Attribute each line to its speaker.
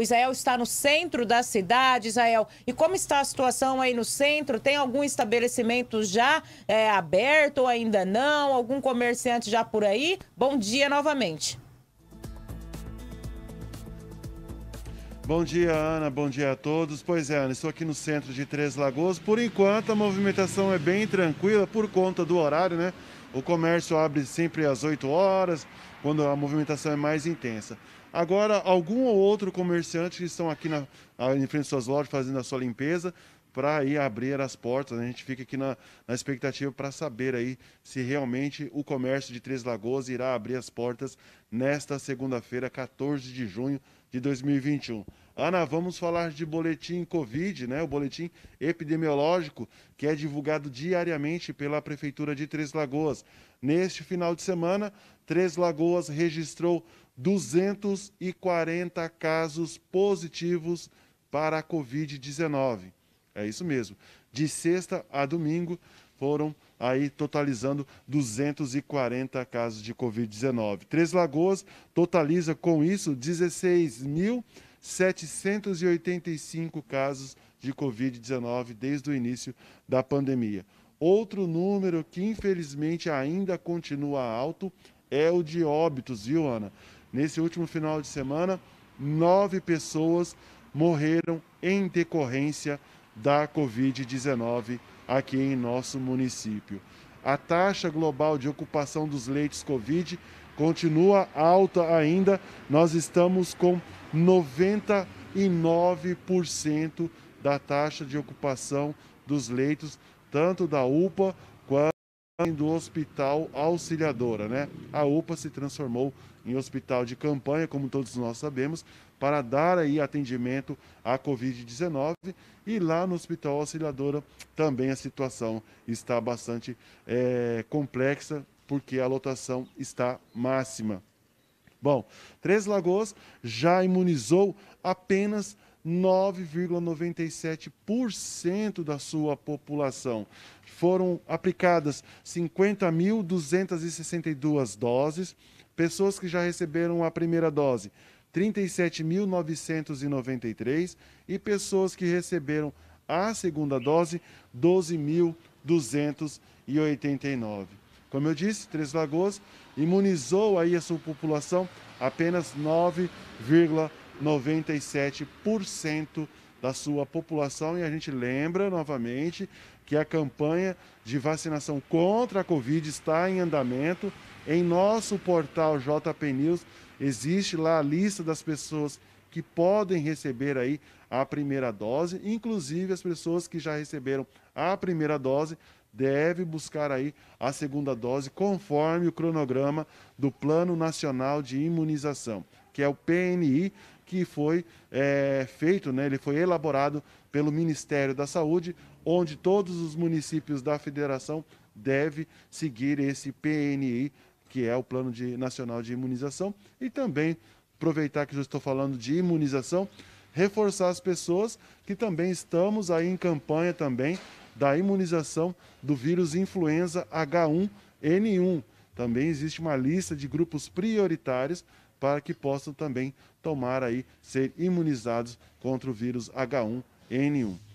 Speaker 1: O Israel está no centro da cidade, Israel. E como está a situação aí no centro? Tem algum estabelecimento já é, aberto ou ainda não? Algum comerciante já por aí? Bom dia novamente. Bom dia, Ana. Bom dia a todos. Pois é, Ana, estou aqui no centro de Três Lagoas. Por enquanto, a movimentação é bem tranquila por conta do horário, né? O comércio abre sempre às 8 horas, quando a movimentação é mais intensa. Agora, algum ou outro comerciante que estão aqui na, ah, em frente às suas lojas fazendo a sua limpeza para ir abrir as portas. A gente fica aqui na, na expectativa para saber aí se realmente o comércio de Três Lagoas irá abrir as portas nesta segunda-feira, 14 de junho de 2021. Ana, vamos falar de boletim Covid, né? O boletim epidemiológico que é divulgado diariamente pela Prefeitura de Três Lagoas. Neste final de semana, Três Lagoas registrou 240 casos positivos para a Covid-19. É isso mesmo. De sexta a domingo foram aí totalizando 240 casos de Covid-19. Três Lagoas totaliza com isso 16.785 casos de Covid-19 desde o início da pandemia. Outro número que infelizmente ainda continua alto é o de óbitos, viu, Ana? Nesse último final de semana, nove pessoas morreram em decorrência da Covid-19 aqui em nosso município. A taxa global de ocupação dos leitos Covid continua alta ainda, nós estamos com 99% da taxa de ocupação dos leitos, tanto da UPA quanto do Hospital Auxiliadora, né? A UPA se transformou em hospital de campanha, como todos nós sabemos, para dar aí atendimento à Covid-19. E lá no Hospital Auxiliadora também a situação está bastante é, complexa, porque a lotação está máxima. Bom, Três Lagoas já imunizou apenas 9,97% da sua população. Foram aplicadas 50.262 doses, pessoas que já receberam a primeira dose, 37.993 e pessoas que receberam a segunda dose, 12.289. Como eu disse, Três Lagoas imunizou aí a sua população apenas 9,97% da sua população e a gente lembra novamente que a campanha de vacinação contra a Covid está em andamento. Em nosso portal JP News, Existe lá a lista das pessoas que podem receber aí a primeira dose, inclusive as pessoas que já receberam a primeira dose deve buscar aí a segunda dose conforme o cronograma do Plano Nacional de Imunização, que é o PNI que foi é, feito, né? Ele foi elaborado pelo Ministério da Saúde, onde todos os municípios da federação deve seguir esse PNI que é o Plano de, Nacional de Imunização, e também aproveitar que eu estou falando de imunização, reforçar as pessoas que também estamos aí em campanha também da imunização do vírus influenza H1N1. Também existe uma lista de grupos prioritários para que possam também tomar aí ser imunizados contra o vírus H1N1.